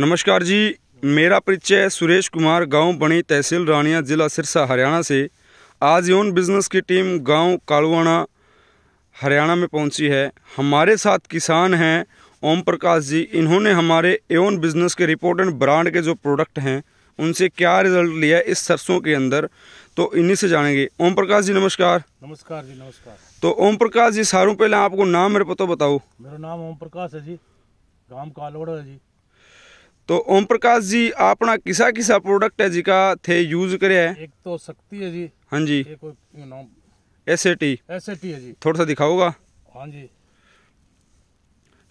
नमस्कार जी मेरा परिचय सुरेश कुमार गांव बनी तहसील रानिया जिला सिरसा हरियाणा से आज यौन बिजनेस की टीम गांव कालवाना हरियाणा में पहुंची है हमारे साथ किसान हैं ओम प्रकाश जी इन्होंने हमारे एवन बिजनेस के रिपोर्ट एंड ब्रांड के जो प्रोडक्ट हैं उनसे क्या रिजल्ट लिया इस सरसों के अंदर तो इन्हीं से जानेंगे ओम प्रकाश जी नमस्कार नमस्कार जी नमस्कार तो ओम प्रकाश जी सारों पहले आपको नाम मेरे पता तो बताओ मेरा नाम ओम प्रकाश है जी गांव कालवाड़ा है जी तो ओम प्रकाश जी आपना किसा किसा प्रोडक्ट है जी का थे यूज करे तो शक्ति है जी हाँ जी S A T S A T है जी थोड़ा सा दिखाओगा हाँ जी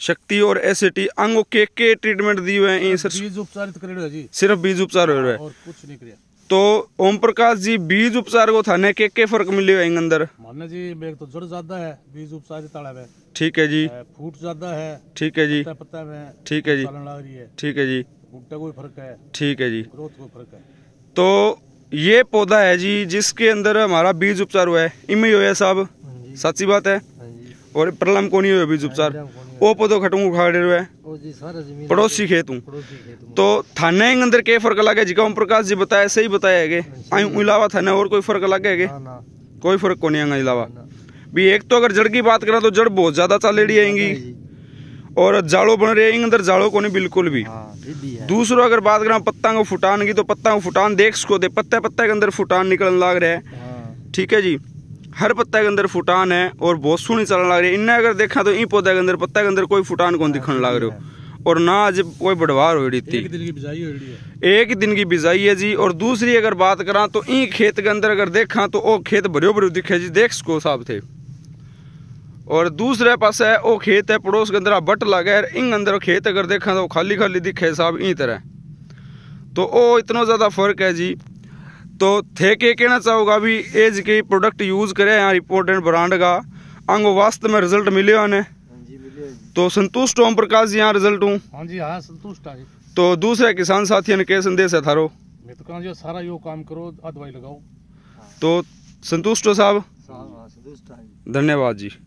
शक्ति और एस ए टी अंगों के के ट्रीटमेंट दी हुए हैं सिर्फ बीज उपचार हो रहा है और कुछ नहीं किया तो ओम प्रकाश जी बीज उपचार को थाने के के फर्क मिले आएंगे अंदर माने जी मेरे तो जड़ ज्यादा है बीज उपचार ठीक है जी फूट ज्यादा है ठीक है जी पत्ता में ठीक है जी ठीक है जी बूटा कोई फर्क है ठीक है जी ग्रोथ कोई फर्क है तो ये पौधा है जी जिसके अंदर हमारा बीज उपचार हुआ है इमें ही हुआ है साहब हाँ सच्ची बात है हाँ और प्रलम को नहीं हुआ बीज हाँ उपचार ਉਹ ਪਦੋਂ खटू उखाड़े ਰੋ ਹੈ पड़ोसी खेत हूँ तो थाने अंदर के फर्क अलग है ओम प्रकाश जी बताया सही बताया है आयु इलावा थाने और कोई फर्क अलग है कोई फर्क को नहीं अलावा भी एक तो अगर जड़ की बात करें तो जड़ बहुत ज्यादा चाले रही आएंगी और जाड़ो बन रहे हैं अंदर जाड़ो को नहीं बिल्कुल भी दूसरा अगर बात करें पत्ता को फुटान की तो पत्ता को फुटान देख सको दे पत्ते पत्ते के अंदर फुटान निकलने लग रहा है ठीक है जी हर पत्ते के अंदर फुटान है और बहुत सोनी चलन लग रही है इन्हें अगर देखा तो इन पौधे के अंदर पत्ता के अंदर कोई फुटान कौन हाँ, दिखने लग रहे हो और ना आज कोई बढ़वार हो रही थी एक दिन की बिजाई है जी और दूसरी अगर बात करा तो इन खेत के अंदर अगर देखा तो वो खेत भरियो भरियो दिखे जी देख सको साहब थे और दूसरे पास है वो खेत है पड़ोस के अंदर बट लगे इन अंदर खेत अगर देखा तो खाली खाली दिखे साहब इन तरह तो वो इतना ज़्यादा फर्क है जी तो थे के कहना चाहूँगा भी ये जी प्रोडक्ट यूज़ करे यहाँ इंपोर्टेंट ब्रांड का अंग वास्तव में रिजल्ट मिले उन्हें तो संतुष्ट ओम प्रकाश जी यहाँ रिजल्ट हूँ हाँ हाँ, संतुष्ट है तो दूसरे किसान साथियों ने क्या संदेश है थारो मैं तो सारा यो काम करो दवाई लगाओ तो संतुष्ट हो साहब हाँ, धन्यवाद जी